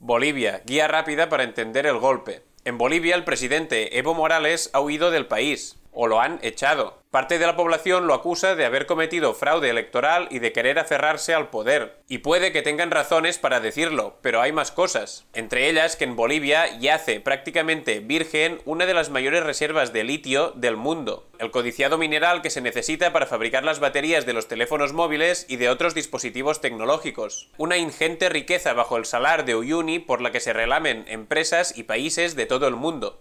Bolivia, guía rápida para entender el golpe. En Bolivia, el presidente Evo Morales ha huido del país o lo han echado. Parte de la población lo acusa de haber cometido fraude electoral y de querer aferrarse al poder. Y puede que tengan razones para decirlo, pero hay más cosas. Entre ellas que en Bolivia yace prácticamente virgen una de las mayores reservas de litio del mundo, el codiciado mineral que se necesita para fabricar las baterías de los teléfonos móviles y de otros dispositivos tecnológicos. Una ingente riqueza bajo el salar de Uyuni por la que se relamen empresas y países de todo el mundo.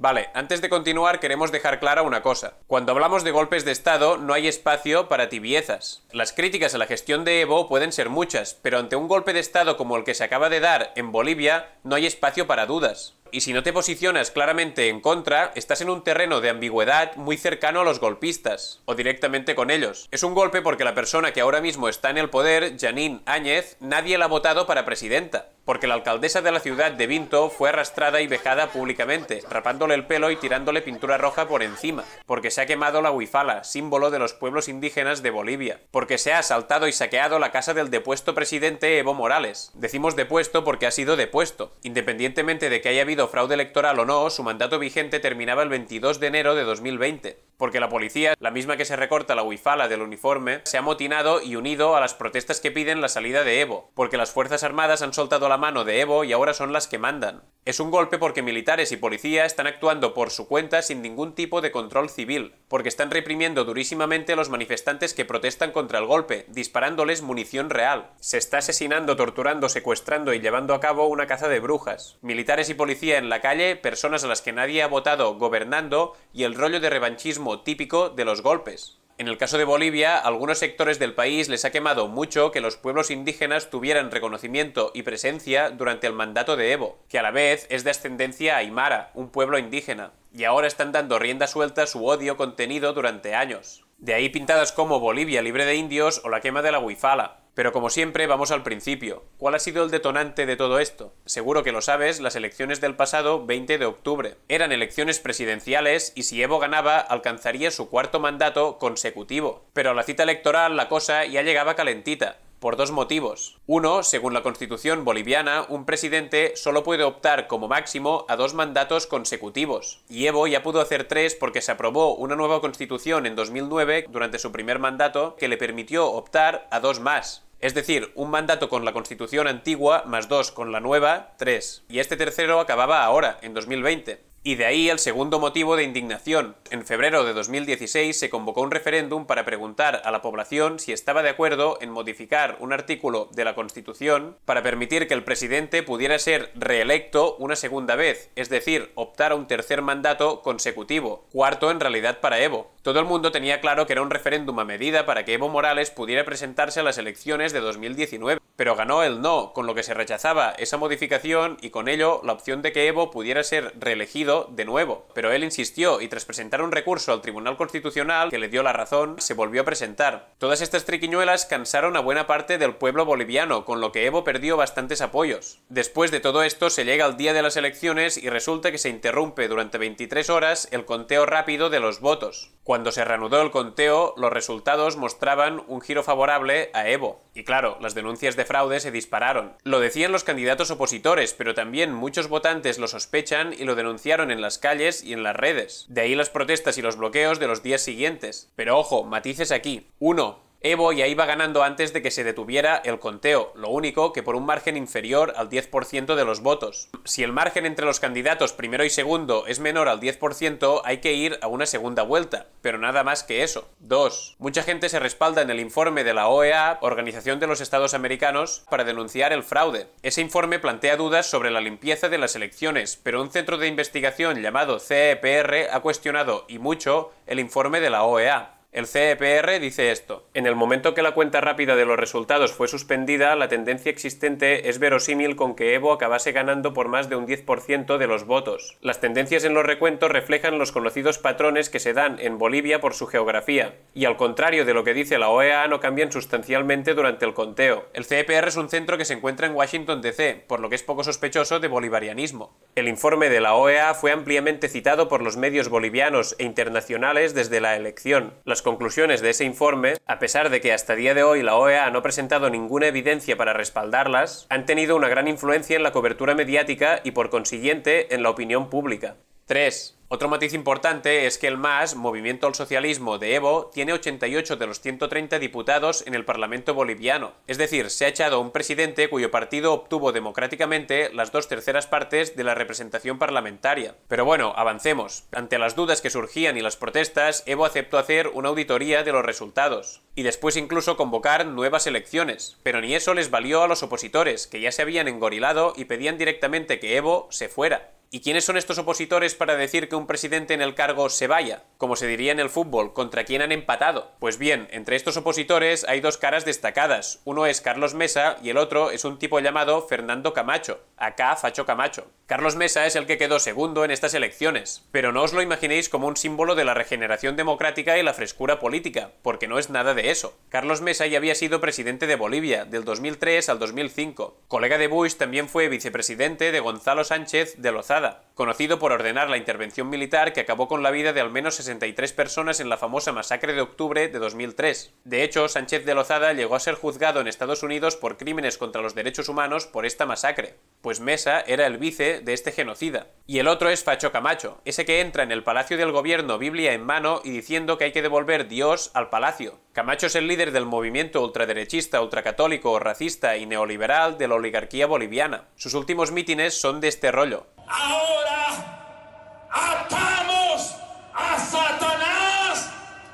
Vale, antes de continuar queremos dejar clara una cosa. Cuando hablamos de golpes de Estado no hay espacio para tibiezas. Las críticas a la gestión de Evo pueden ser muchas, pero ante un golpe de Estado como el que se acaba de dar en Bolivia no hay espacio para dudas y si no te posicionas claramente en contra, estás en un terreno de ambigüedad muy cercano a los golpistas, o directamente con ellos. Es un golpe porque la persona que ahora mismo está en el poder, Janine Áñez, nadie la ha votado para presidenta, porque la alcaldesa de la ciudad de Vinto fue arrastrada y vejada públicamente, rapándole el pelo y tirándole pintura roja por encima, porque se ha quemado la huifala, símbolo de los pueblos indígenas de Bolivia, porque se ha asaltado y saqueado la casa del depuesto presidente Evo Morales. Decimos depuesto porque ha sido depuesto, independientemente de que haya habido fraude electoral o no, su mandato vigente terminaba el 22 de enero de 2020 porque la policía, la misma que se recorta la wifala del uniforme, se ha motinado y unido a las protestas que piden la salida de Evo, porque las Fuerzas Armadas han soltado la mano de Evo y ahora son las que mandan. Es un golpe porque militares y policía están actuando por su cuenta sin ningún tipo de control civil, porque están reprimiendo durísimamente a los manifestantes que protestan contra el golpe, disparándoles munición real. Se está asesinando, torturando, secuestrando y llevando a cabo una caza de brujas. Militares y policía en la calle, personas a las que nadie ha votado gobernando y el rollo de revanchismo típico de los golpes. En el caso de Bolivia, algunos sectores del país les ha quemado mucho que los pueblos indígenas tuvieran reconocimiento y presencia durante el mandato de Evo, que a la vez es de ascendencia aymara, un pueblo indígena, y ahora están dando rienda suelta a su odio contenido durante años. De ahí pintadas como Bolivia libre de indios o la quema de la huifala. Pero como siempre, vamos al principio. ¿Cuál ha sido el detonante de todo esto? Seguro que lo sabes, las elecciones del pasado 20 de octubre. Eran elecciones presidenciales y si Evo ganaba, alcanzaría su cuarto mandato consecutivo. Pero a la cita electoral la cosa ya llegaba calentita por dos motivos. Uno, según la constitución boliviana, un presidente solo puede optar como máximo a dos mandatos consecutivos. Y Evo ya pudo hacer tres porque se aprobó una nueva constitución en 2009 durante su primer mandato que le permitió optar a dos más. Es decir, un mandato con la constitución antigua más dos con la nueva, tres. Y este tercero acababa ahora, en 2020. Y de ahí el segundo motivo de indignación. En febrero de 2016 se convocó un referéndum para preguntar a la población si estaba de acuerdo en modificar un artículo de la Constitución para permitir que el presidente pudiera ser reelecto una segunda vez, es decir, optar a un tercer mandato consecutivo, cuarto en realidad para Evo. Todo el mundo tenía claro que era un referéndum a medida para que Evo Morales pudiera presentarse a las elecciones de 2019 pero ganó el no, con lo que se rechazaba esa modificación y con ello la opción de que Evo pudiera ser reelegido de nuevo. Pero él insistió y tras presentar un recurso al Tribunal Constitucional, que le dio la razón, se volvió a presentar. Todas estas triquiñuelas cansaron a buena parte del pueblo boliviano, con lo que Evo perdió bastantes apoyos. Después de todo esto se llega al día de las elecciones y resulta que se interrumpe durante 23 horas el conteo rápido de los votos. Cuando se reanudó el conteo, los resultados mostraban un giro favorable a Evo. Y claro, las denuncias de fraude se dispararon. Lo decían los candidatos opositores, pero también muchos votantes lo sospechan y lo denunciaron en las calles y en las redes. De ahí las protestas y los bloqueos de los días siguientes. Pero ojo, matices aquí. 1. Evo ya iba ganando antes de que se detuviera el conteo, lo único que por un margen inferior al 10% de los votos. Si el margen entre los candidatos primero y segundo es menor al 10%, hay que ir a una segunda vuelta, pero nada más que eso. 2. Mucha gente se respalda en el informe de la OEA, Organización de los Estados Americanos, para denunciar el fraude. Ese informe plantea dudas sobre la limpieza de las elecciones, pero un centro de investigación llamado CEPR ha cuestionado, y mucho, el informe de la OEA. El CEPR dice esto. En el momento que la cuenta rápida de los resultados fue suspendida, la tendencia existente es verosímil con que Evo acabase ganando por más de un 10% de los votos. Las tendencias en los recuentos reflejan los conocidos patrones que se dan en Bolivia por su geografía, y al contrario de lo que dice la OEA, no cambian sustancialmente durante el conteo. El CEPR es un centro que se encuentra en Washington DC, por lo que es poco sospechoso de bolivarianismo. El informe de la OEA fue ampliamente citado por los medios bolivianos e internacionales desde la elección las conclusiones de ese informe, a pesar de que hasta día de hoy la OEA no ha presentado ninguna evidencia para respaldarlas, han tenido una gran influencia en la cobertura mediática y por consiguiente en la opinión pública. 3. Otro matiz importante es que el MAS, Movimiento al Socialismo de Evo, tiene 88 de los 130 diputados en el Parlamento boliviano. Es decir, se ha echado un presidente cuyo partido obtuvo democráticamente las dos terceras partes de la representación parlamentaria. Pero bueno, avancemos. Ante las dudas que surgían y las protestas, Evo aceptó hacer una auditoría de los resultados y después incluso convocar nuevas elecciones. Pero ni eso les valió a los opositores, que ya se habían engorilado y pedían directamente que Evo se fuera. ¿Y quiénes son estos opositores para decir que un presidente en el cargo se vaya? Como se diría en el fútbol, ¿contra quién han empatado? Pues bien, entre estos opositores hay dos caras destacadas. Uno es Carlos Mesa y el otro es un tipo llamado Fernando Camacho, acá Facho Camacho. Carlos Mesa es el que quedó segundo en estas elecciones, pero no os lo imaginéis como un símbolo de la regeneración democrática y la frescura política, porque no es nada de eso. Carlos Mesa ya había sido presidente de Bolivia, del 2003 al 2005. Colega de Bush también fue vicepresidente de Gonzalo Sánchez de Lozada conocido por ordenar la intervención militar que acabó con la vida de al menos 63 personas en la famosa masacre de octubre de 2003. De hecho, Sánchez de Lozada llegó a ser juzgado en Estados Unidos por crímenes contra los derechos humanos por esta masacre, pues Mesa era el vice de este genocida. Y el otro es Facho Camacho, ese que entra en el Palacio del Gobierno Biblia en mano y diciendo que hay que devolver Dios al palacio, Camacho es el líder del movimiento ultraderechista, ultracatólico, racista y neoliberal de la oligarquía boliviana. Sus últimos mítines son de este rollo. Ahora atamos a Satanás,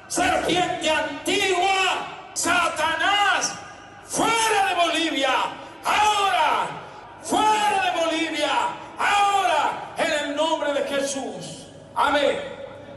serpiente antigua, Satanás, fuera de Bolivia, ahora, fuera de Bolivia, ahora, en el nombre de Jesús. Amén.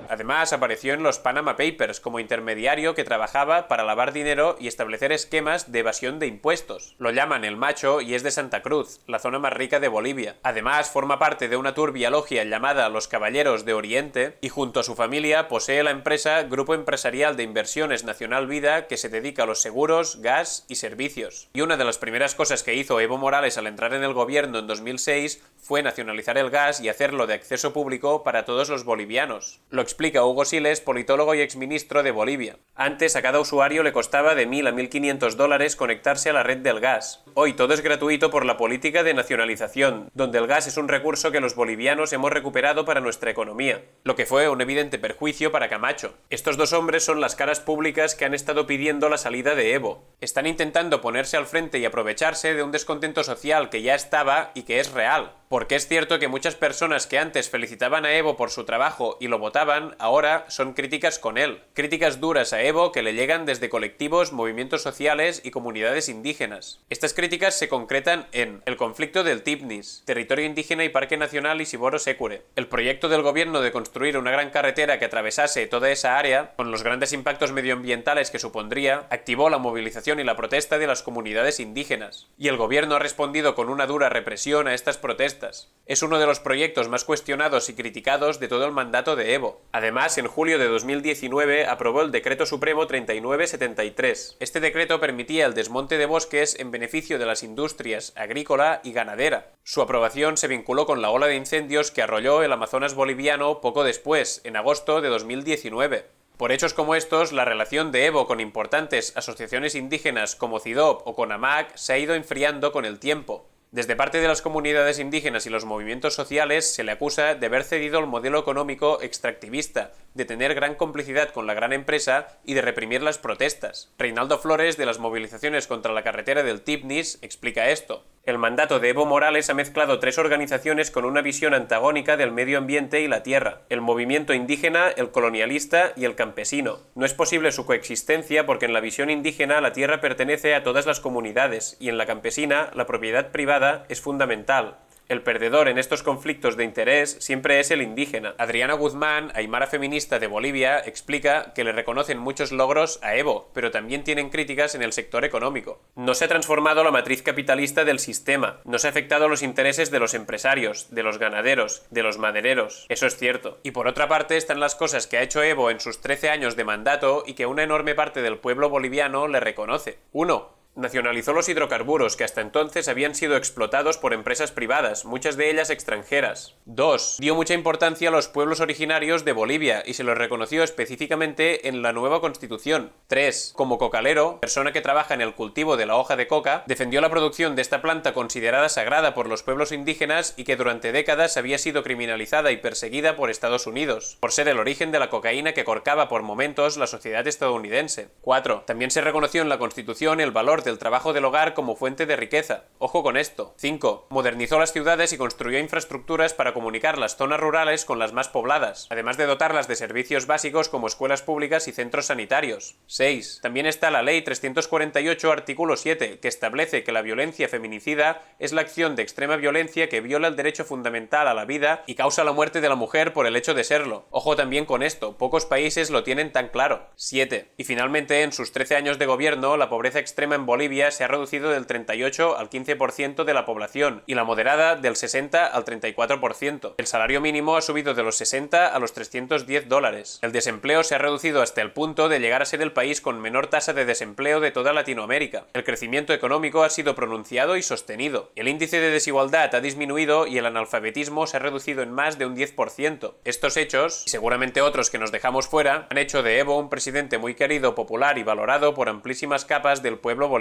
Además, apareció en los Panama Papers como intermediario que trabajaba para lavar dinero y establecer esquemas de evasión de impuestos. Lo llaman el macho y es de Santa Cruz, la zona más rica de Bolivia. Además, forma parte de una turbia logia llamada Los Caballeros de Oriente y junto a su familia posee la empresa Grupo Empresarial de Inversiones Nacional Vida que se dedica a los seguros, gas y servicios. Y una de las primeras cosas que hizo Evo Morales al entrar en el gobierno en 2006 fue nacionalizar el gas y hacerlo de acceso público para todos los bolivianos explica Hugo Siles, politólogo y exministro de Bolivia. Antes a cada usuario le costaba de 1.000 a 1.500 dólares conectarse a la red del gas. Hoy todo es gratuito por la política de nacionalización, donde el gas es un recurso que los bolivianos hemos recuperado para nuestra economía, lo que fue un evidente perjuicio para Camacho. Estos dos hombres son las caras públicas que han estado pidiendo la salida de Evo. Están intentando ponerse al frente y aprovecharse de un descontento social que ya estaba y que es real, porque es cierto que muchas personas que antes felicitaban a Evo por su trabajo y lo votaban, ahora son críticas con él, críticas duras a Evo que le llegan desde colectivos, movimientos sociales y comunidades indígenas. Estas críticas se concretan en el conflicto del Tipnis, territorio indígena y parque nacional Isiboro Secure, el proyecto del gobierno de construir una gran carretera que atravesase toda esa área, con los grandes impactos medioambientales que supondría, activó la movilización y la protesta de las comunidades indígenas, y el gobierno ha respondido con una dura represión a estas protestas. Es uno de los proyectos más cuestionados y criticados de todo el mandato de Evo. Además, en julio de 2019 aprobó el Decreto Supremo 3973. Este decreto permitía el desmonte de bosques en beneficio de las industrias agrícola y ganadera. Su aprobación se vinculó con la ola de incendios que arrolló el Amazonas boliviano poco después, en agosto de 2019. Por hechos como estos, la relación de Evo con importantes asociaciones indígenas como CIDOP o con AMAC se ha ido enfriando con el tiempo. Desde parte de las comunidades indígenas y los movimientos sociales se le acusa de haber cedido al modelo económico extractivista, de tener gran complicidad con la gran empresa y de reprimir las protestas. Reinaldo Flores, de las movilizaciones contra la carretera del Tibnis, explica esto. El mandato de Evo Morales ha mezclado tres organizaciones con una visión antagónica del medio ambiente y la tierra, el movimiento indígena, el colonialista y el campesino. No es posible su coexistencia porque en la visión indígena la tierra pertenece a todas las comunidades y en la campesina la propiedad privada es fundamental. El perdedor en estos conflictos de interés siempre es el indígena. Adriana Guzmán, aymara feminista de Bolivia, explica que le reconocen muchos logros a Evo, pero también tienen críticas en el sector económico. No se ha transformado la matriz capitalista del sistema, no se ha afectado los intereses de los empresarios, de los ganaderos, de los madereros. Eso es cierto. Y por otra parte están las cosas que ha hecho Evo en sus 13 años de mandato y que una enorme parte del pueblo boliviano le reconoce. Uno nacionalizó los hidrocarburos que hasta entonces habían sido explotados por empresas privadas, muchas de ellas extranjeras. 2. Dio mucha importancia a los pueblos originarios de Bolivia y se los reconoció específicamente en la nueva constitución. 3. Como cocalero, persona que trabaja en el cultivo de la hoja de coca, defendió la producción de esta planta considerada sagrada por los pueblos indígenas y que durante décadas había sido criminalizada y perseguida por Estados Unidos, por ser el origen de la cocaína que corcaba por momentos la sociedad estadounidense. 4. También se reconoció en la constitución el valor de el trabajo del hogar como fuente de riqueza. Ojo con esto. 5. Modernizó las ciudades y construyó infraestructuras para comunicar las zonas rurales con las más pobladas, además de dotarlas de servicios básicos como escuelas públicas y centros sanitarios. 6. También está la Ley 348, artículo 7, que establece que la violencia feminicida es la acción de extrema violencia que viola el derecho fundamental a la vida y causa la muerte de la mujer por el hecho de serlo. Ojo también con esto, pocos países lo tienen tan claro. 7. Y finalmente, en sus 13 años de gobierno, la pobreza extrema en Bolivia se ha reducido del 38 al 15% de la población y la moderada del 60 al 34%. El salario mínimo ha subido de los 60 a los 310 dólares. El desempleo se ha reducido hasta el punto de llegar a ser el país con menor tasa de desempleo de toda Latinoamérica. El crecimiento económico ha sido pronunciado y sostenido. El índice de desigualdad ha disminuido y el analfabetismo se ha reducido en más de un 10%. Estos hechos, y seguramente otros que nos dejamos fuera, han hecho de Evo un presidente muy querido, popular y valorado por amplísimas capas del pueblo boliviano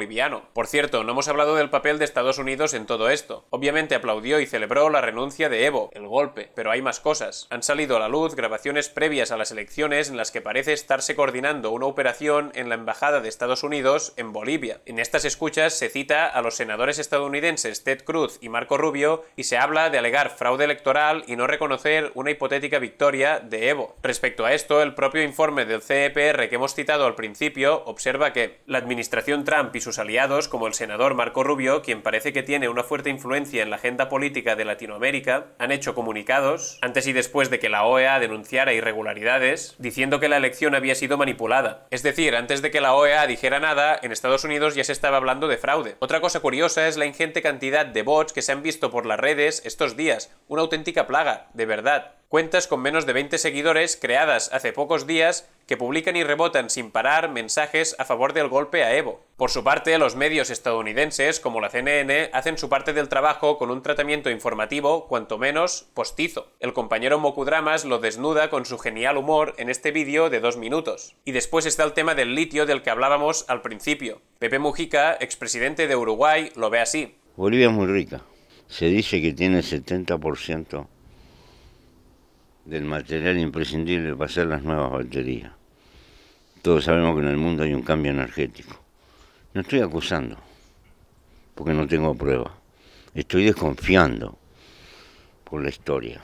por cierto, no hemos hablado del papel de Estados Unidos en todo esto. Obviamente aplaudió y celebró la renuncia de Evo, el golpe, pero hay más cosas. Han salido a la luz grabaciones previas a las elecciones en las que parece estarse coordinando una operación en la Embajada de Estados Unidos en Bolivia. En estas escuchas se cita a los senadores estadounidenses Ted Cruz y Marco Rubio y se habla de alegar fraude electoral y no reconocer una hipotética victoria de Evo. Respecto a esto, el propio informe del CEPR que hemos citado al principio observa que la administración Trump y su sus aliados, como el senador Marco Rubio, quien parece que tiene una fuerte influencia en la agenda política de Latinoamérica, han hecho comunicados, antes y después de que la OEA denunciara irregularidades, diciendo que la elección había sido manipulada. Es decir, antes de que la OEA dijera nada, en Estados Unidos ya se estaba hablando de fraude. Otra cosa curiosa es la ingente cantidad de bots que se han visto por las redes estos días, una auténtica plaga, de verdad. Cuentas con menos de 20 seguidores creadas hace pocos días que publican y rebotan sin parar mensajes a favor del golpe a Evo. Por su parte, los medios estadounidenses, como la CNN, hacen su parte del trabajo con un tratamiento informativo, cuanto menos, postizo. El compañero Mokudramas lo desnuda con su genial humor en este vídeo de dos minutos. Y después está el tema del litio del que hablábamos al principio. Pepe Mujica, expresidente de Uruguay, lo ve así. Bolivia es muy rica. Se dice que tiene 70% del material imprescindible para hacer las nuevas baterías. Todos sabemos que en el mundo hay un cambio energético. No estoy acusando, porque no tengo pruebas. Estoy desconfiando por la historia.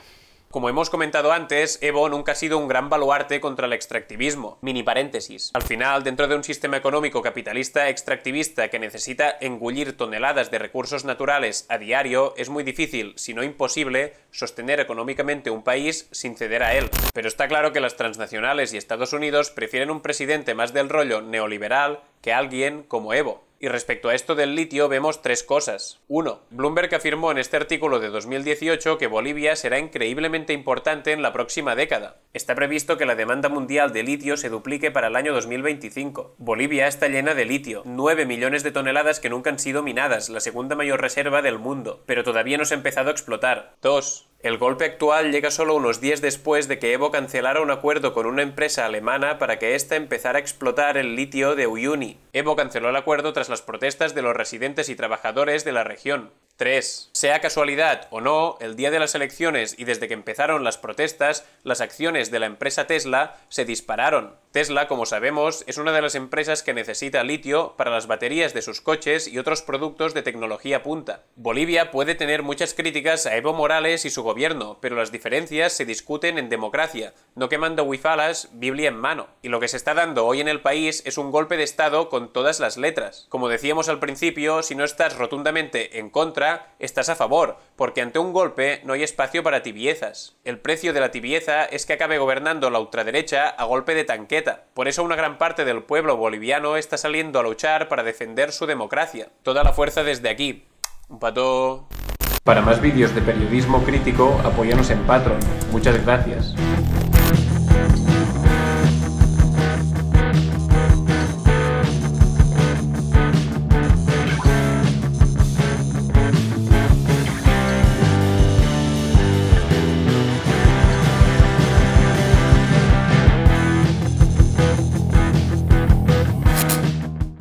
Como hemos comentado antes, Evo nunca ha sido un gran baluarte contra el extractivismo. Mini paréntesis. Al final, dentro de un sistema económico capitalista extractivista que necesita engullir toneladas de recursos naturales a diario, es muy difícil, si no imposible, sostener económicamente un país sin ceder a él. Pero está claro que las transnacionales y Estados Unidos prefieren un presidente más del rollo neoliberal que alguien como Evo. Y respecto a esto del litio vemos tres cosas. 1. Bloomberg afirmó en este artículo de 2018 que Bolivia será increíblemente importante en la próxima década. Está previsto que la demanda mundial de litio se duplique para el año 2025. Bolivia está llena de litio, 9 millones de toneladas que nunca han sido minadas, la segunda mayor reserva del mundo, pero todavía no se ha empezado a explotar. 2. El golpe actual llega solo unos días después de que Evo cancelara un acuerdo con una empresa alemana para que ésta empezara a explotar el litio de Uyuni. Evo canceló el acuerdo tras las protestas de los residentes y trabajadores de la región. 3. Sea casualidad o no, el día de las elecciones y desde que empezaron las protestas, las acciones de la empresa Tesla se dispararon. Tesla, como sabemos, es una de las empresas que necesita litio para las baterías de sus coches y otros productos de tecnología punta. Bolivia puede tener muchas críticas a Evo Morales y su gobierno, pero las diferencias se discuten en democracia, no quemando wifalas, Biblia en mano. Y lo que se está dando hoy en el país es un golpe de Estado con todas las letras. Como decíamos al principio, si no estás rotundamente en contra, estás a favor, porque ante un golpe no hay espacio para tibiezas. El precio de la tibieza es que acabe gobernando la ultraderecha a golpe de tanqueta. Por eso una gran parte del pueblo boliviano está saliendo a luchar para defender su democracia. Toda la fuerza desde aquí. Un pato... Para más vídeos de periodismo crítico, apóyanos en Patreon. Muchas gracias.